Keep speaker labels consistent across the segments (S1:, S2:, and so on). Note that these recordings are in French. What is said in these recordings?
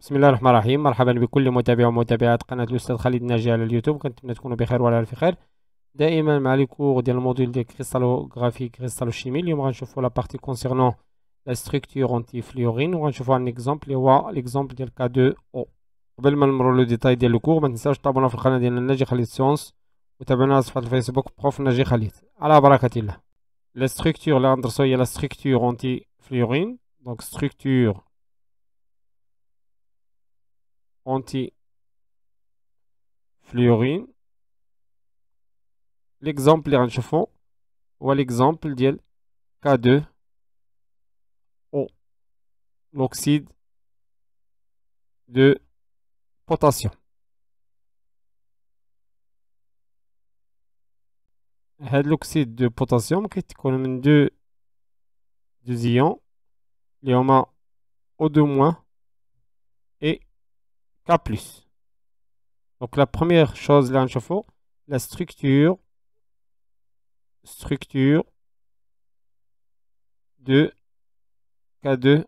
S1: بسم الله الرحمن الرحيم مرحبا بكل متابعي ومتابعات قناة الأستاذ خالد ناجي على اليوتيوب كنتمنى تكونوا بخير وعلى ألف خير دائما مع لي كور ديال الموديل ديال كريستالوغرافي كريستالوشيمي اليوم غنشوفوا لا بارتي كونسيرنون لا ستركتور انتي فليورين وغنشوفوا ان اكزومبل اللي هو ليكزومبل ديال كا دو او قبل ما نمروا لو ديتاي ديال الكور ما تنساوش تابعونا في القناة ديالنا ناجي خالد سيونس وتابعونا على صفحة الفيسبوك بروف ناجي خالد على بركة الله لا ستركتور اللي غندرسو هي لا ستركتور انتي فلورين دونك ستركتور anti-fluorine l'exemple un chauffant ou l'exemple ديال K2O l'oxyde de potassium l'oxyde de potassium un deux ions. Il y en a O2- K+. Donc la première chose, là, la structure, structure de K2O.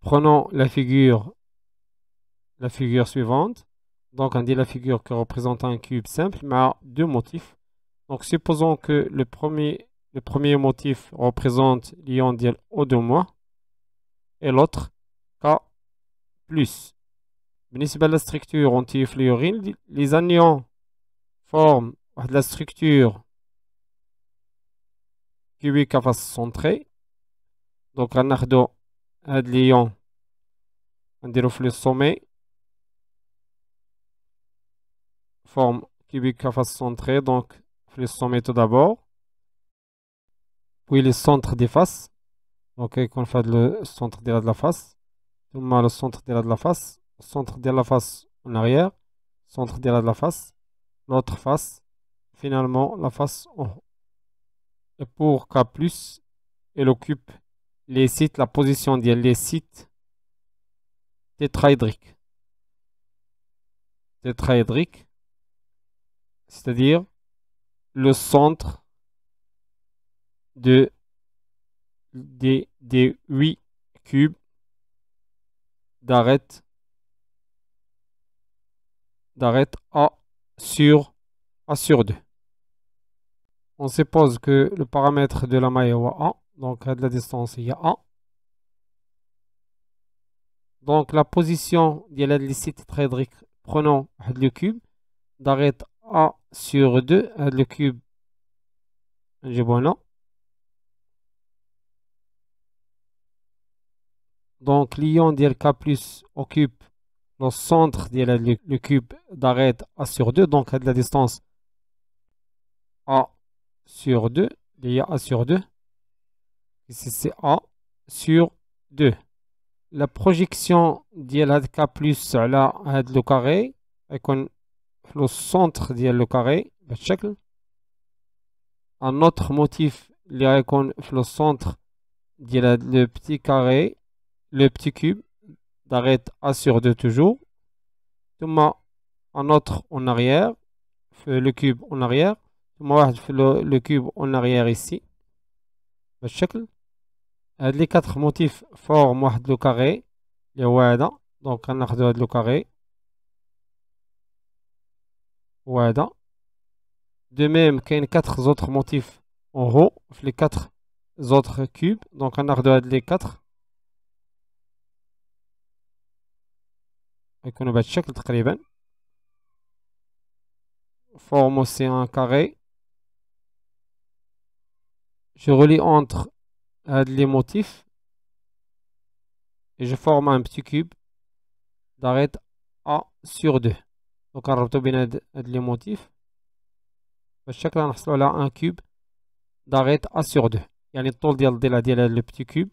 S1: Prenons la figure, la figure suivante. Donc on dit la figure qui représente un cube simple, mais deux motifs. Donc supposons que le premier, le premier motif représente l'ion d'ion O 2 et l'autre K plus. municipal la structure antifluorine, les anions forment la structure cubique à face centrée. Donc, un ardo, un lion, le déroflu sommet, forme cubique à face centrée, donc le sommet tout d'abord, puis le centre des faces, donc quand on fait le centre de la face, le centre de la face centre de la face en arrière centre de la face l'autre face finalement la face en haut et pour K+, elle occupe les sites, la position des les sites tétraédriques. tétraédrique, c'est-à-dire le centre de, des 8 cubes d'arrête d'arrête A sur A sur 2. On suppose que le paramètre de la maille est A, donc à de la distance il y a A. Donc la position de la licite très prenons le cube d'arrête A sur 2 le cube j'ai bon là Donc l'ion k plus occupe le centre de le, cube d'arrêt A sur 2. Donc la distance A sur 2. y A sur 2. Ici c'est A sur 2. La projection de k plus là le carré. Avec le centre de le carré. Un autre motif, il le centre, de le petit carré, le petit cube d'arrête A sur 2 toujours. un autre en arrière, fait le cube en arrière. le cube en arrière ici. Euh, les quatre motifs forment le carré. Donc on a le carré. De même, il y a quatre autres motifs en haut, les quatre autres cubes. Donc on a les quatre. Et quand on va check le traitement, forme aussi un carré. Je relis entre euh, les motifs et je forme un petit cube d'arrêt A sur 2. Donc, à l'alphabet des motifs, chaque annexe-là, un cube d'arrêt A sur 2. Et à l'intérieur du dial de la dial de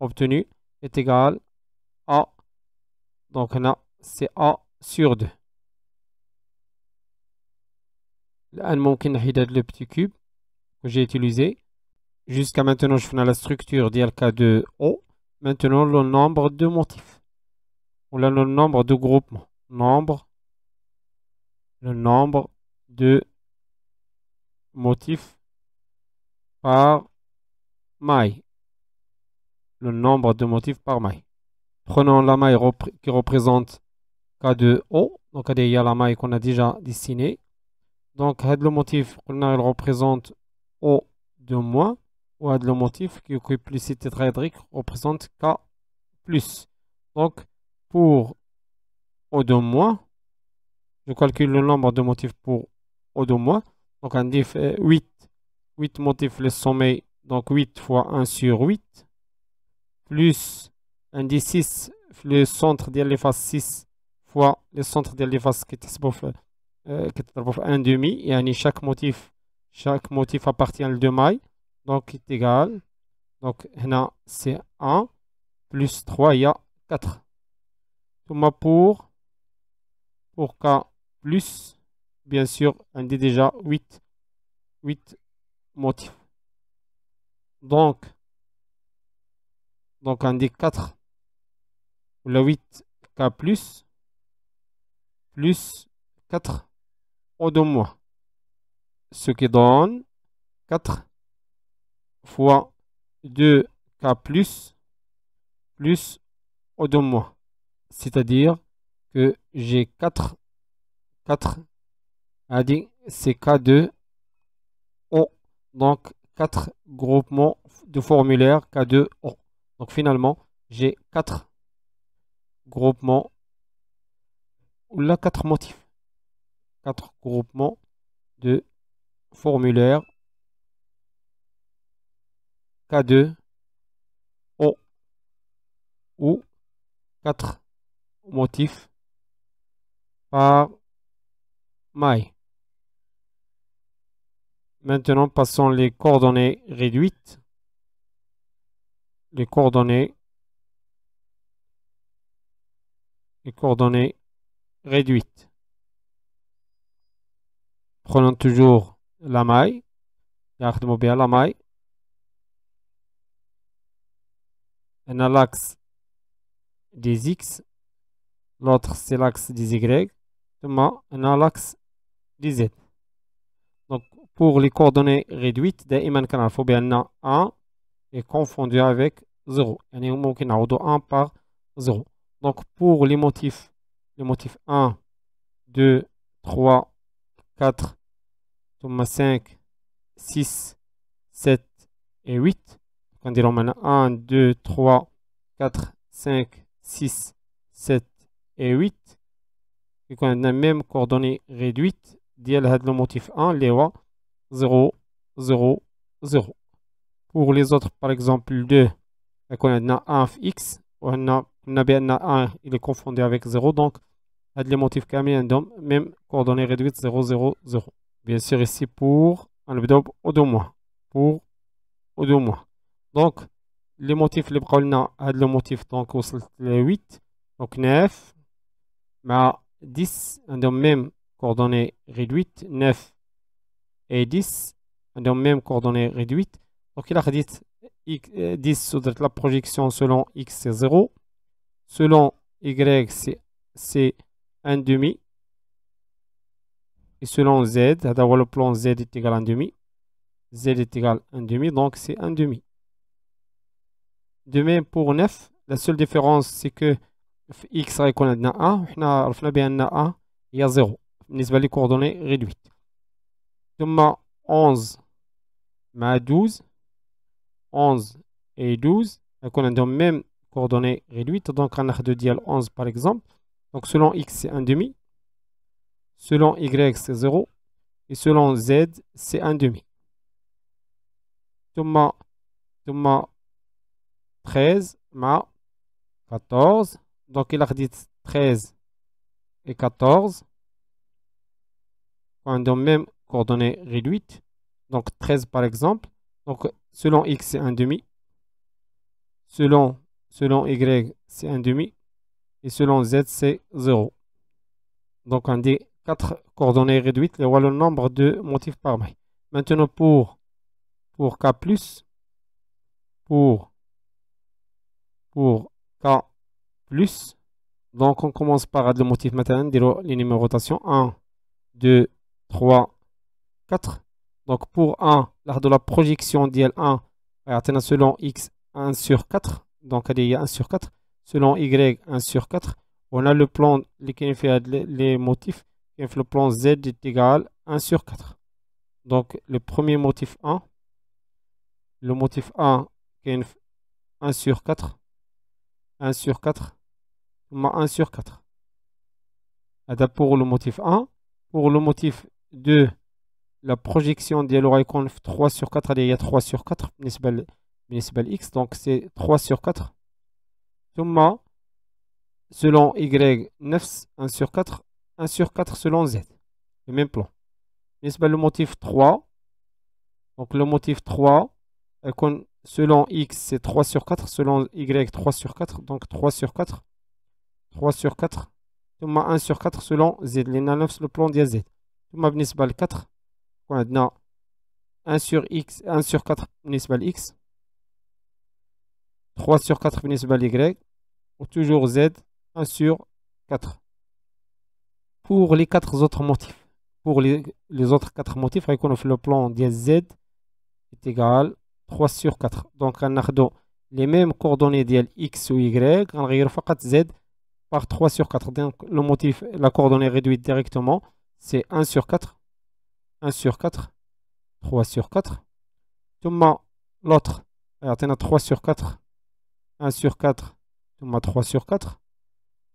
S1: l'obtenu, est égal à... C'est A sur 2 Là, petit cube le petit cube que j'ai utilisé jusqu'à maintenant je fais la structure ديال 2 de O maintenant le nombre de motifs On le nombre de groupes. nombre le nombre de motifs par maille le nombre de motifs par maille prenons la maille qui représente K2 Donc il y a la maille qu'on a déjà dessinée. Donc le motif qu'on a, il représente O de moins. Ou le motif qui occupe le site tétraédrique représente K plus. Donc pour O de moins, je calcule le nombre de motifs pour O de moins. Donc on dit 8. 8 motifs le sommet. Donc 8 fois 1 sur 8. Plus un dit 6 le centre de l'efface 6 le centre centres qui est euh, un demi et chaque motif chaque motif appartient à deux mailles donc est égal donc c'est 1 plus 3 il y a 4 tout pour pour k plus bien sûr on dit déjà 8 8 motifs donc donc on dit 4 ou le 8 k plus plus 4 au de moins. Ce qui donne 4 fois 2k plus plus au de moins. C'est-à-dire que j'ai 4 4 c'est K2 O. Donc 4 groupements de formulaire K2 O. Donc finalement, j'ai 4 groupements là quatre motifs, quatre groupements de formulaires K2 O ou quatre motifs par maille. Maintenant, passons les coordonnées réduites, les coordonnées, les coordonnées réduite. Prenons toujours la maille. Garde-moi bien la maille. Un a l'axe des X. L'autre, c'est l'axe des Y. on a l'axe des Z. Donc, pour les coordonnées réduites, des iman canal, il faut bien 1 est confondu avec 0. par 0. Donc, pour les motifs le motif 1, 2, 3, 4, 5, 6, 7 et 8. On dit 1, 2, 3, 4, 5, 6, 7 et 8. Et qu'on a même coordonnées réduites, le motif 1, les 0, 0, 0. Pour les autres, par exemple, 2, on a 1 x, on a bien il est confondu avec 0 donc a le motif carré même coordonnée réduites 0 0 0. Bien sûr ici pour le double au deux mois pour au deux mois. Donc le motif libraire n'a le motif donc les 8 donc 9, mais 10 un même coordonnée réduite 9 et 10 un même coordonnées réduites donc il a réduit 10 c'est la projection selon x c'est 0. Selon y c'est 1 demi. Et selon z, le plan z est égal à 1 demi. z est égal à 1 demi, donc c'est 1 demi. De même pour 9, la seule différence c'est que x a عندنا a وحنا il y a هي 0 بالنسبه a réduites les coordonnées ثم 11 مع 12 11 et 12 euh, on a les même coordonnées réduites donc on a de dial 11 par exemple donc selon x c'est 1 demi selon y c'est 0 et selon z c'est 1 demi thomas monde 13 ma 14 donc il a dit 13 et 14 on a les mêmes coordonnées réduites donc 13 par exemple donc, selon x, c'est un demi. Selon, selon y, c'est un demi. Et selon z, c'est 0. Donc, on dit 4 coordonnées réduites, le nombre de motifs par maille. Maintenant, pour, pour K+, pour, pour K+, donc on commence par le motif maintenant, les numérotations 1, 2, 3, 4. Donc pour 1, l'art de la projection dil 1 a selon x 1 sur 4 donc y a 1 sur 4 selon y 1 sur 4 on a le plan qui les motifs le plan z est égal 1 sur 4 donc le premier motif 1 le motif 1 1 sur 4 1 sur 4 1 sur 4 pour le motif 1 pour le motif 2 la projection de l'oreille 3 sur 4, allez, il y a 3 sur 4, municipal, x, donc c'est 3 sur 4. Thumma, selon y, 9, 1 sur 4, 1 sur 4 selon z, le même plan. Municipal, le motif 3, donc le motif 3, selon x, c'est 3 sur 4, selon y, 3 sur 4, donc 3 sur 4, 3 sur 4, Thumma, 1 sur 4 selon z, les 9, le plan de z. municipal, 4. 1 sur x 1 sur 4 بالنسبة x 3 sur 4 بالنسبة y ou toujours z 1 sur 4 pour les 4 autres motifs pour les, autres 4 motifs on في لو بلون ديال z est égal 3 sur 4 Donc, on a les mêmes coordonnées ديال x ou y on a فقط z par 3 sur 4 donc le motif la coordonnée réduite directement c'est 1 sur 4 1 sur 4, 3 sur 4. monde, l'autre يعطينا 3 sur 4 1 sur 4 3 sur 4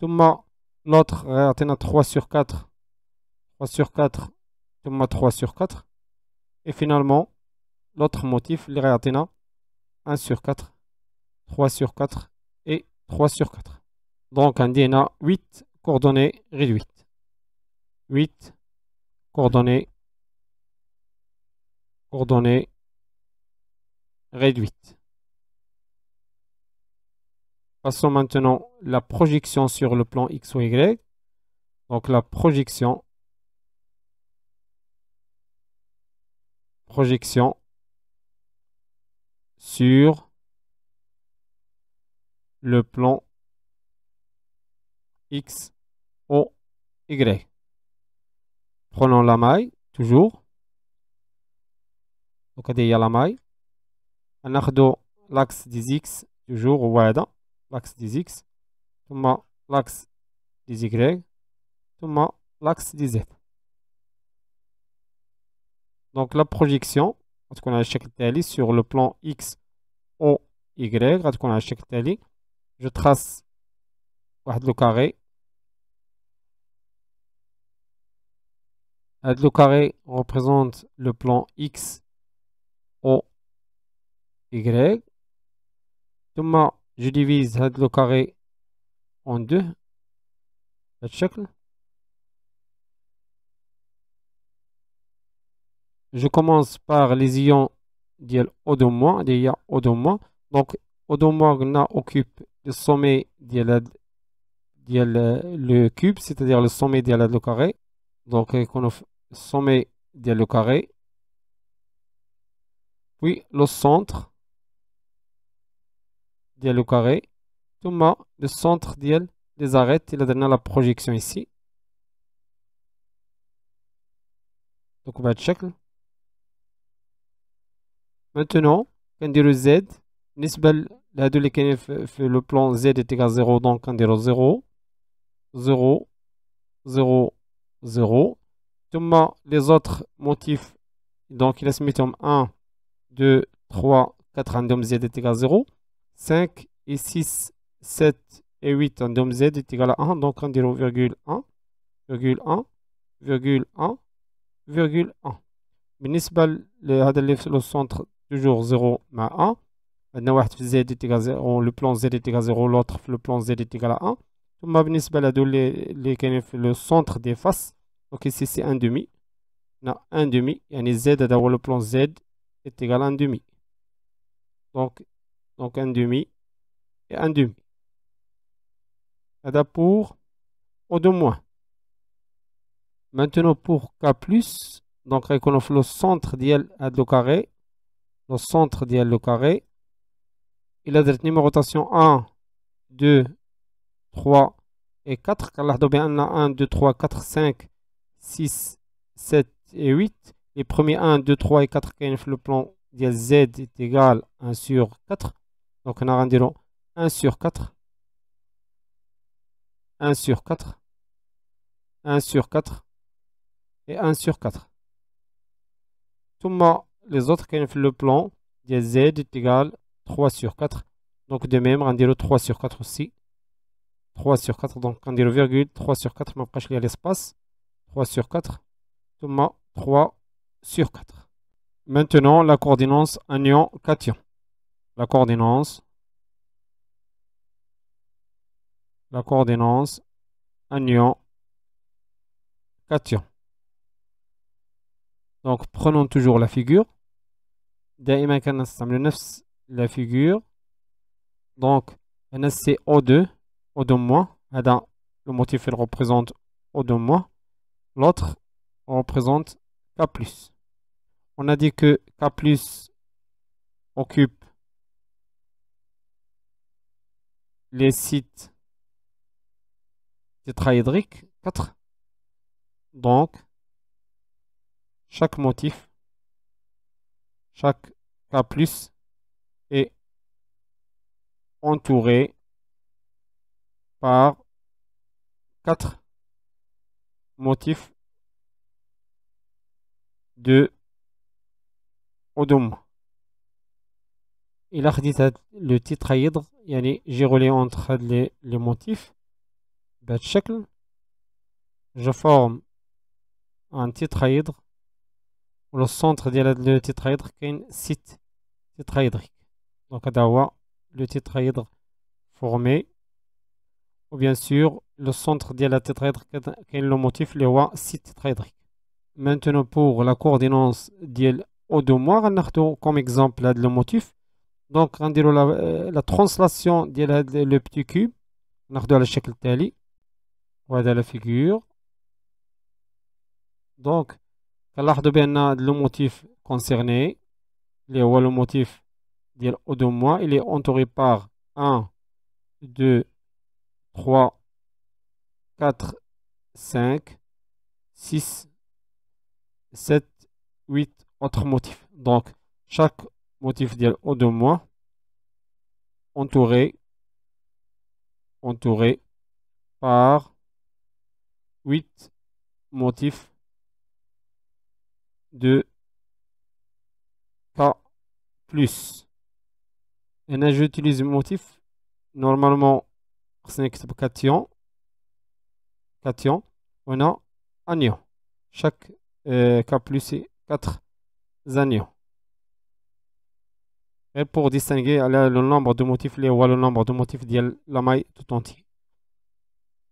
S1: monde, l'autre يعطينا 3 sur 4 3 sur 4 3 sur 4 et finalement l'autre motif اللي 1 sur 4 3 sur 4 et 3 sur 4 donc on a 8 coordonnées réduites 8 coordonnées réduites coordonnées réduites. Passons maintenant la projection sur le plan X ou Y. Donc la projection. Projection sur le plan X ou Y. Prenons la maille, toujours. Donc, il y a la maille. On a prendre l'axe des X toujours au mois L'axe des X. Puis, l'axe des Y. Puis, l'axe des z. Donc, la projection va être de la même sur le plan X ou Y. Elle va être de la Je trace un carré. Ce carré représente le plan X Y. O Y. je divise le carré en deux. Je commence par les ions O de moins, O de moins. Donc, O de moins occupe le sommet du le cube, c'est-à-dire le sommet du carré. Donc, le sommet du carré puis le centre ديال le carré tout le centre des les arêtes a donné la projection ici donc on va checker. maintenant le Z بالنسبة لهادو Z, le plan Z est Z à 0 دونك le 0 0 0 0 Tout monde, les autres motifs donc il mis en 1 2, 3, 4 en z est égal à 0. 5 et 6, 7 et 8 en z est égal à 1. Donc on dit virgule 1, virgule 1, virgule 1, 1. 0 مع 1 عندنا واحد في plan z 0 لو 0 l'autre plan z est égal 1 ثم بالنسبة لهادو اللي des في لو des دي فاس ici c'est 1,5. le هنا z يعني z le plan z est égal à 1 demi. Donc, donc 1 demi et 1 demi. Ça pour O deux moins. Maintenant pour K+, donc a le centre d'IL à le carré. Le centre d'IL le carré. Il a des rotation 1, 2, 3 et 4. Car là, on a 1, 2, 3, 4, 5, 6, 7 et 8 les premiers 1, 2, 3 et 4 كاين le plan, plan Z est égal à 1 sur 4 Donc on a rendu 1 sur 4 1 sur 4 1 sur 4 et 1 sur 4 Tout monde, les autres le le plan, plan Z est égal à 3 sur 4 donc de même rendu 3 sur 4 aussi 3 sur 4 donc le virgule 3 sur 4 il y a l'espace 3 sur 4 monde, 3 sur 4. Maintenant, la coordinance anion-cation. La coordinance la coordinance anion-cation. Donc, prenons toujours la figure. La figure. Donc, nsco 2 o 2 Adam, هذا le motif, représente représente o 2 L'autre, لوتر représente K+. On a dit que K+, occupe les sites tétraédriques 4. Donc, chaque motif, chaque K+, est entouré par quatre motifs de odum Il a dit le titre Hydre, j'ai relé entre les, les motifs. Bah, Je forme un tétrahydre Le centre de le qui est un site tétraédrique. Donc, à le tétrahydre formé. Ou bien sûr, le centre de la qui est le motif, le site tétraédrique maintenant pour la coordonnance d'iel au deux mois comme exemple le motif donc on euh, la, translation de la, le petit cube on a la chèque tali voilà la figure donc l'art de bien le motif concerné les le motif d'iel au deux mois il est entouré par 1 2 3 4 5 6 7, 8 autres motifs. Donc, chaque motif ديال au de moi, entouré entouré par 8 motifs de K plus. Et là, j'utilise le motif. Normalement, c'est cation. Cation. On a anion. Chaque euh, K plus 4 anions. Et pour distinguer le nombre de motifs les ou le nombre de motifs de la maille tout entier.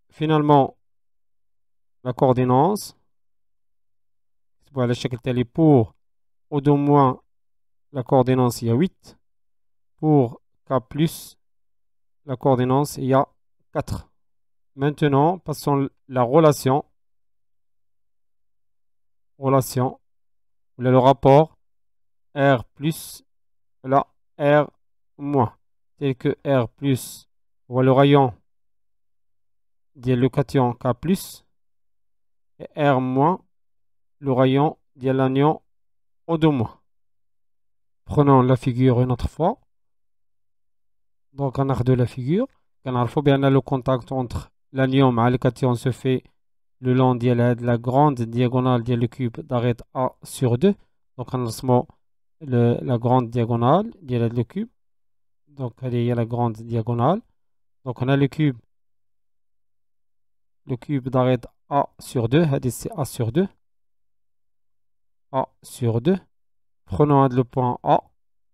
S1: Finalement, la coordonnance. c'est pour la chaque pour au moins la coordonnance il y a 8. Pour K plus, la coordonnance il y a 4. Maintenant, passons la relation relation, le rapport R plus, la R moins, tel que R plus, ou le rayon de le K plus, et R moins, le rayon de l'anion O2 moins. Prenons la figure une autre fois. Donc, on a de la figure. On a le contact entre l'anion et le cation se fait le long de la grande diagonale de le cube d'arrêt A sur 2 donc on a la grande diagonale de le cube donc il y a la grande diagonale donc on a le cube le cube A sur 2 c'est A sur 2 A sur 2 prenons le point A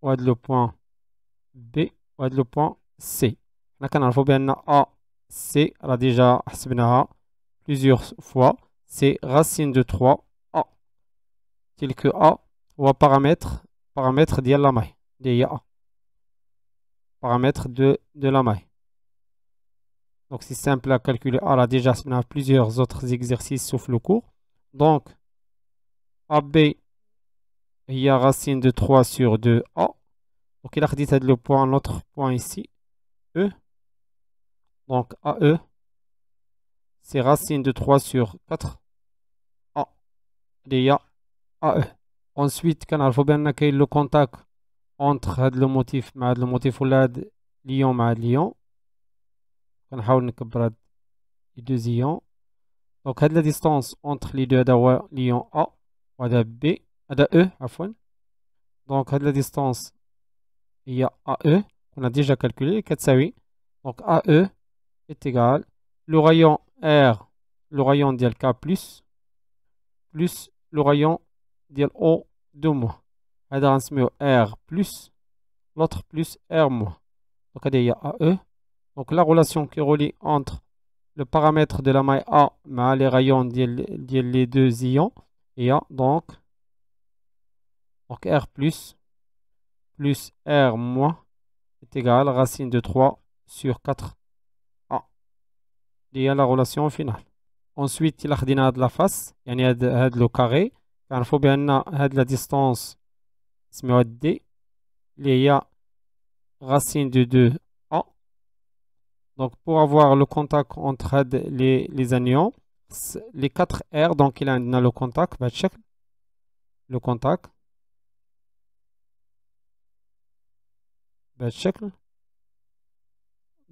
S1: ou le point B ou le point C on a A C on a déjà حسبناها plusieurs fois, c'est racine de 3a. Tel que a ou paramètre paramètre de la maille. a. Paramètre de, de la maille. Donc c'est simple à calculer. A ah, là déjà, on a plusieurs autres exercices sauf le cours. Donc AB il y a racine de 3 sur 2A. Donc il a dit le point, notre point ici, E. Donc AE, c'est racine de 3 sur 4 A A. AE ensuite il بان كاين لو le contact entre لو motif مع هاد لو موتيف ولا هاد ليون مع هاد ليون كنحاول نكبر هاد لي دو زيون دونك هاد لا les لي دو هذا هو A وهذا بي هذا او عفوا دونك هاد لا AE On a déjà calculé 4 دونك AE est égal le rayon R, le rayon ديال K+, plus le rayon ديال O de moins. هذا R+, l'autre plus R-. Donc y a AE. Donc la relation qui relie entre le paramètre de la maille A mais les rayons ديال les deux ions et A donc R+, plus R- est égal à racine de 3 sur 4 il y a la relation finale. Ensuite, il y a la face, il y a le carré. Il faut bien la distance, c'est D, il y a racine de 2A. Donc, pour avoir le contact entre les agnons, les 4R, donc il a le contact, le contact, le contact.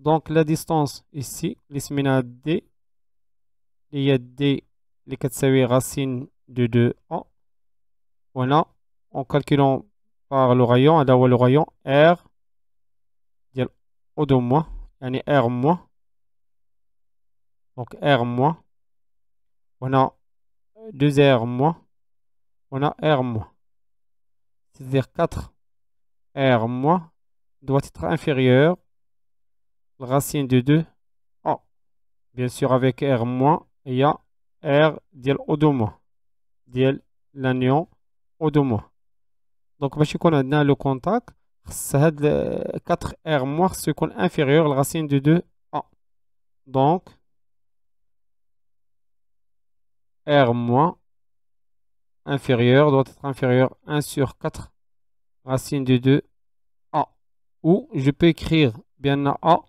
S1: Donc la distance ici, les D, il y a D, les 4 racine de 2A. Voilà, en calculant par le rayon, à le rayon R, il y a O de moins, a R moins. Donc R moins. On a 2R moins. On a R moins. C'est-à-dire 4 R moins doit être inférieur racine de 2, A. bien sûr avec R moins, il y a R ديال O deux moins, ديال l'anion au Donc, باش يكون عندنا le contact, 4R moins inférieur inférieur la racine de 2 A. Donc, R moins inférieur doit être inférieur 1 sur 4 racine de 2 A. Ou je peux écrire bien A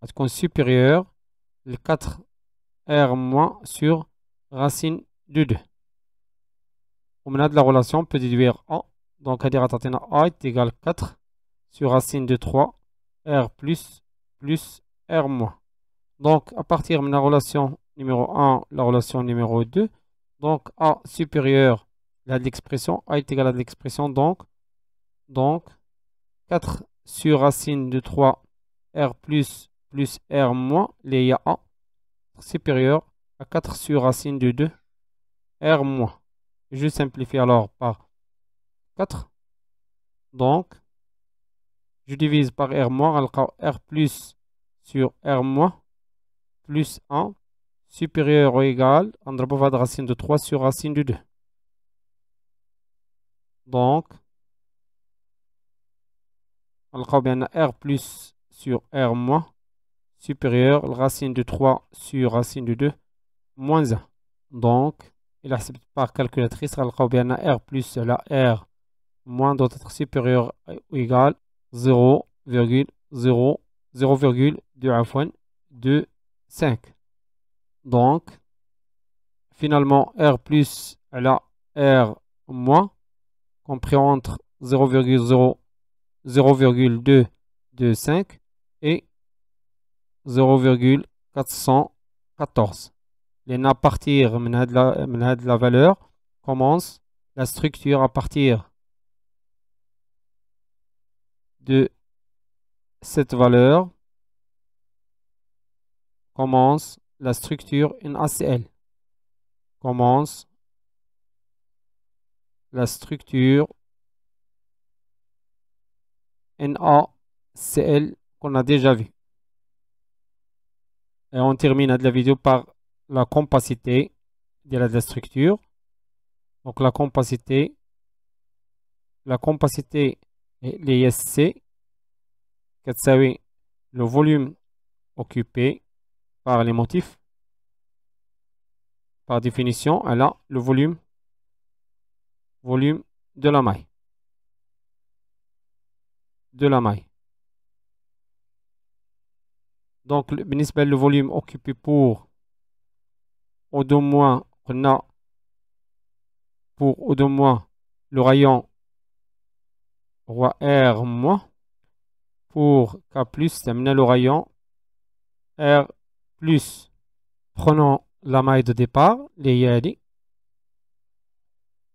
S1: a supérieur le 4r- moins sur racine de 2. On a de la relation, on peut déduire en. Donc, à dire A est égal 4 sur racine de 3, R plus, plus R moins. Donc, à partir de la relation numéro 1, la relation numéro 2, donc A supérieur à l'expression, A est égal à l'expression, donc, donc 4 sur racine de 3, R plus plus R moins les YA supérieur à 4 sur racine de 2 R moins. Je simplifie alors par 4. Donc, je divise par R moins, R plus sur R moins plus 1 supérieur ou égal à de racine de 3 sur racine de 2. Donc, on R plus sur R moins supérieur racine de 3 sur racine de 2, moins 1. Donc, il accepte par calculatrice, R plus la R moins doit être supérieur ou égal à de Donc, finalement, R plus la R moins, compris entre 0,0, 0,2 et 0,414 à partir de la valeur commence la structure à partir de cette valeur commence la structure NACL commence la structure NaCl qu'on a déjà vue et on termine la vidéo par la compacité de la structure. Donc la compacité, la compacité les l'ISC. quest le volume occupé par les motifs. Par définition, elle a le volume, volume de la maille. De la maille. Donc, le volume occupé pour au 2 moins, on pour au deux moins le rayon roi R moins. Pour K plus, le rayon R plus. Prenons la maille de départ, les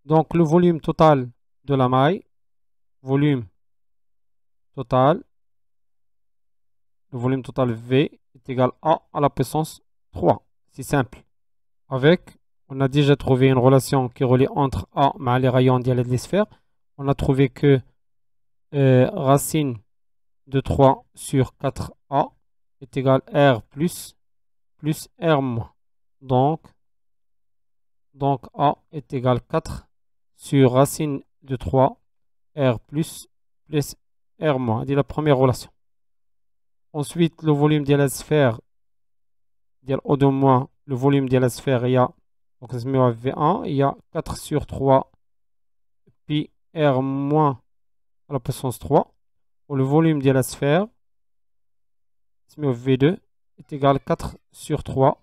S1: Donc, le volume total de la maille, volume total le volume total V est égal à à la puissance 3. C'est simple. Avec, on a déjà trouvé une relation qui relie entre A et les rayons de des On a trouvé que euh, racine de 3 sur 4A est égal à R plus, plus R moins. Donc, donc A est égal à 4 sur racine de 3 R plus plus R moins. C'est la première relation ensuite le volume de la sphère ديال de moins le volume y la sphère. السفير se on à v 1 a 4 sur 3 r moins à la puissance 3 Le volume volume la sphère sphère نسميوه v 2 est égal à 4 sur 3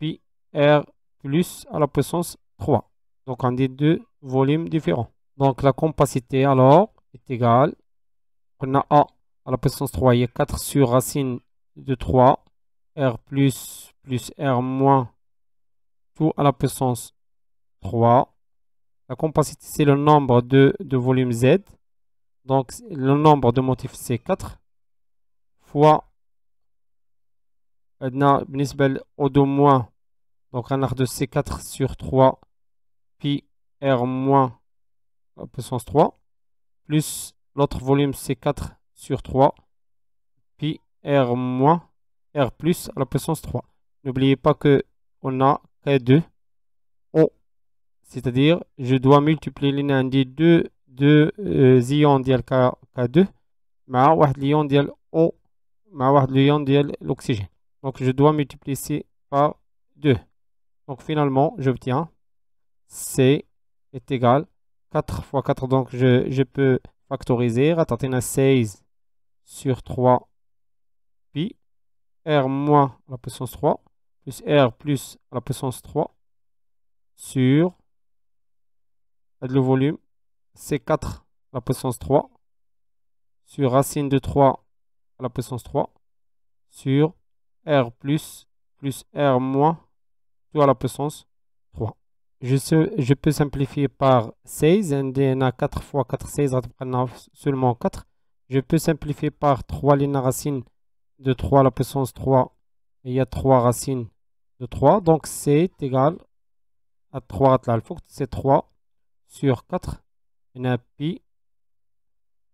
S1: pi r plus à la puissance 3. Donc on dit deux volumes différents. Donc la compacité alors est égale on a A à la puissance 3. Il y a 4 sur racine de 3. R plus plus R moins tout à la puissance 3. La compacité, c'est le nombre de, volumes Z. Donc, le nombre de motifs, c'est 4 fois o بالنسبة moins, donc un art de c 4 sur 3 R à la puissance 3 plus l'autre volume c 4 sur 3, puis R-, R plus à la puissance 3. N'oubliez pas que on a K2. O, c'est-à-dire, je dois multiplier l'indice 2 de euh, ions ديال K2 avec un l'ion ديال O avec l'ion l'oxygène. Donc je dois multiplier C par 2. Donc finalement, j'obtiens C est égal 4 fois 4. Donc je, peux factoriser. a 16 sur 3 pi, r moins la puissance 3, plus r plus à la puissance 3, sur le volume, c 4 la puissance 3, sur racine de 3 à la puissance 3, sur r plus, plus r moins, tout à la puissance 3. Je, je peux simplifier par 16, on a 4 fois 4, 16, seulement 4. Je peux simplifier par 3 lignes racines de 3 à la puissance 3. Et il y a 3 racines de 3. Donc c'est égal à 3 à C'est 3 sur 4. On a pi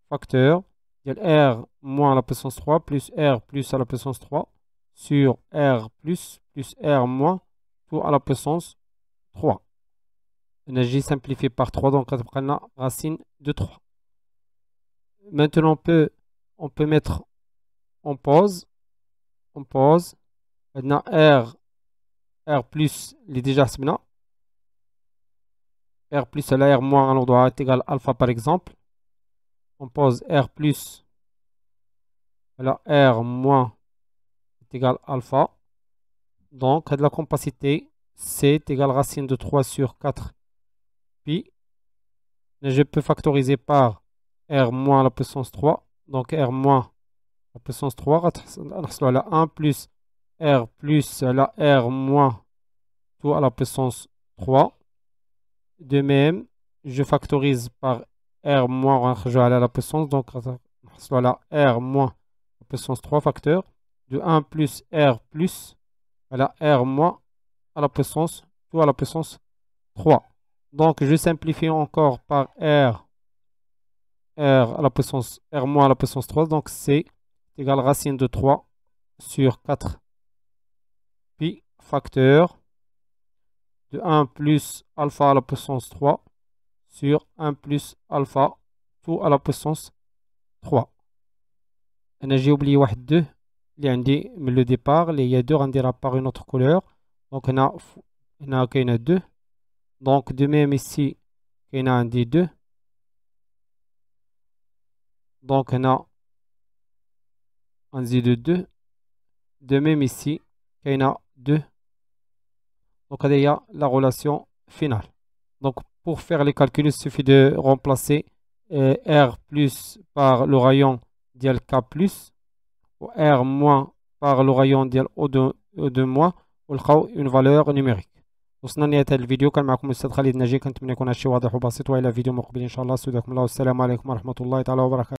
S1: facteur. de R moins à la puissance 3 plus R plus à la puissance 3 sur R plus plus R moins tout à la puissance 3. On a simplifié par 3. Donc on a racine de 3. Maintenant, on peut, on peut mettre en pause. On pause. Maintenant, R, R plus, les est déjà maintenant. R plus la R moins, alors doit est égal alpha par exemple. On pose R plus alors R moins est égal alpha. Donc, de la compacité, c'est égal racine de 3 sur 4 pi. Je peux factoriser par r moins la puissance 3 donc r moins la puissance 3 Soit la 1 plus r plus la r moins tout à la puissance 3 de même je factorise par r moins à la puissance donc r moins la puissance 3 facteur de 1 plus r plus à la r moins à la puissance tout à la puissance 3 donc je simplifie encore par r r à la puissance r moins à la puissance 3. Donc c'est égal racine de 3 sur 4 pi facteur de 1 plus alpha à la puissance 3 sur 1 plus alpha tout à la puissance 3. j'ai oublié واحد 2 a, mais le départ, il y a 2 autre couleur donc اوتر on il هنا هنا a 2 Donc, de même ici un d 2 donc, on on dit de 2. De même ici, il y a 2. Donc, il y a la relation finale. Donc, pour faire les calculs, il suffit de remplacer euh, R plus par le rayon d'LK K plus ou R moins par le rayon d'LO O2 e moins ou une valeur numérique. وصلنا الفيديو كان معكم خالد كنتمنى يكون واضح